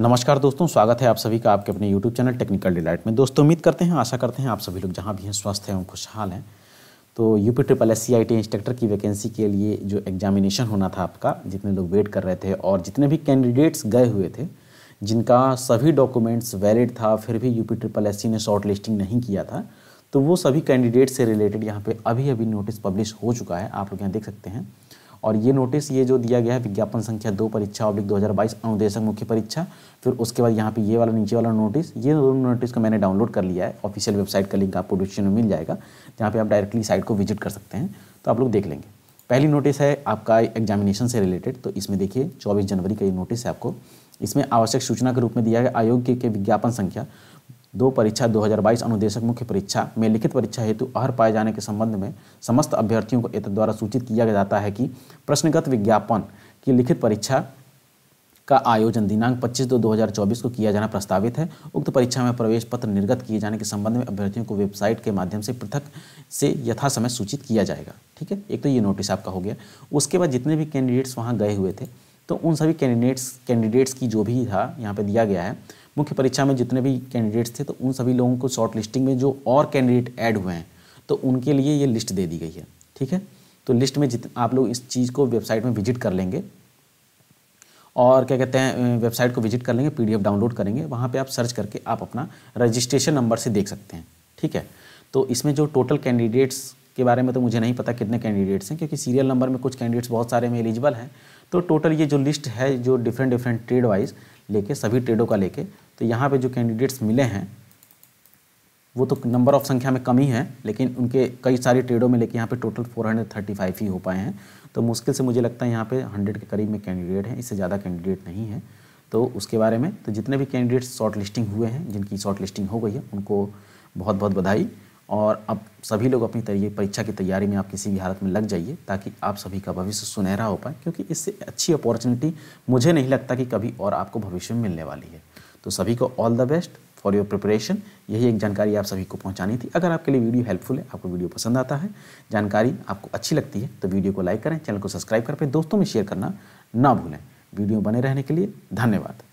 नमस्कार दोस्तों स्वागत है आप सभी का आपके अपने YouTube चैनल टेक्निकल डिलाइट में दोस्तों उम्मीद करते हैं आशा करते हैं आप सभी लोग जहाँ भी हैं स्वस्थ हैं खुशहाल हैं तो U P triple S C I T instructor की वैकेंसी के लिए जो एग्जामिनेशन होना था आपका जितने लोग वेट कर रहे थे और जितने भी कैंडिडेट्स गए हुए थे जिनका सभी डॉक्यूमेंट्स वैलिड था फिर भी U P triple S C ने शॉर्ट लिस्टिंग नहीं किया था तो वो सभी कैंडिडेट से रिलेटेड यहाँ पे अभी अभी नोटिस पब्लिश हो चुका है आप लोग यहाँ देख सकते हैं और ये नोटिस ये जो दिया गया है विज्ञापन संख्या दो परीक्षा ऑब्लिक दो हज़ार बाईस अनुदेशक मुख्य परीक्षा फिर उसके बाद यहाँ पे ये वाला नीचे वाला नोटिस ये दोनों नोटिस को मैंने डाउनलोड कर लिया है ऑफिशियल वेबसाइट का लिंक आपको डिस्क्रिप्शन में मिल जाएगा जहाँ पर आप डायरेक्टली साइट को विजिट कर सकते हैं तो आप लोग देख लेंगे पहली नोटिस है आपका एग्जामिनेशन से रिलेटेड तो इसमें देखिए चौबीस जनवरी का ये नोटिस है आपको इसमें आवश्यक सूचना के रूप में दिया गया आयोग के, के विज्ञापन संख्या दो परीक्षा 2022 अनुदेशक मुख्य परीक्षा में लिखित परीक्षा हेतु अहर पाए जाने के संबंध में समस्त अभ्यर्थियों को एतद द्वारा सूचित किया जाता है कि प्रश्नगत विज्ञापन की लिखित परीक्षा का आयोजन दिनांक 25 दो 2024 को किया जाना प्रस्तावित है उक्त परीक्षा में प्रवेश पत्र निर्गत किए जाने के संबंध में अभ्यर्थियों को वेबसाइट के माध्यम से पृथक से यथासमय सूचित किया जाएगा ठीक है एक तो ये नोटिस आपका हो गया उसके बाद जितने भी कैंडिडेट्स वहाँ गए हुए थे तो उन सभी कैंडिडेट्स कैंडिडेट्स की जो भी था यहाँ पर दिया गया है मुख्य परीक्षा में जितने भी कैंडिडेट्स थे तो उन सभी लोगों को शॉर्ट लिस्टिंग में जो और कैंडिडेट ऐड हुए हैं तो उनके लिए ये लिस्ट दे दी गई है ठीक है तो लिस्ट में जित आप लोग इस चीज़ को वेबसाइट में विजिट कर लेंगे और क्या कहते हैं वेबसाइट को विजिट कर लेंगे पी डाउनलोड करेंगे वहाँ पर आप सर्च करके आप अपना रजिस्ट्रेशन नंबर से देख सकते हैं ठीक है तो इसमें जो टोटल कैंडिडेट्स के बारे में तो मुझे नहीं पता कितने कैंडिडेट्स हैं क्योंकि सीरियल नंबर में कुछ कैंडिडेट्स बहुत सारे में एलिजिबल हैं तो टोटल ये जो लिस्ट है जो डिफरेंट डिफरेंट ट्रेड वाइज लेके सभी ट्रेडों का लेके तो यहाँ पे जो कैंडिडेट्स मिले हैं वो तो नंबर ऑफ संख्या में कम ही है लेकिन उनके कई सारे ट्रेडों में लेके यहाँ पे टोटल 435 ही हो पाए हैं तो मुश्किल से मुझे लगता है यहाँ पे 100 के करीब में कैंडिडेट हैं इससे ज़्यादा कैंडिडेट नहीं है तो उसके बारे में तो जितने भी कैंडिडेट्स शॉर्ट लिस्टिंग हुए हैं जिनकी शॉर्ट लिस्टिंग हो गई है उनको बहुत बहुत बधाई और अब सभी लोग अपनी परीक्षा की तैयारी में आप किसी भी हालत में लग जाइए ताकि आप सभी का भविष्य सुनहरा हो पाए क्योंकि इससे अच्छी अपॉर्चुनिटी मुझे नहीं लगता कि कभी और आपको भविष्य में मिलने वाली है तो सभी को all the best for your preparation यही एक जानकारी आप सभी को पहुंचानी थी अगर आपके लिए वीडियो हेल्पफुल है आपको वीडियो पसंद आता है जानकारी आपको अच्छी लगती है तो वीडियो को लाइक करें चैनल को सब्सक्राइब कर दोस्तों में शेयर करना ना भूलें वीडियो बने रहने के लिए धन्यवाद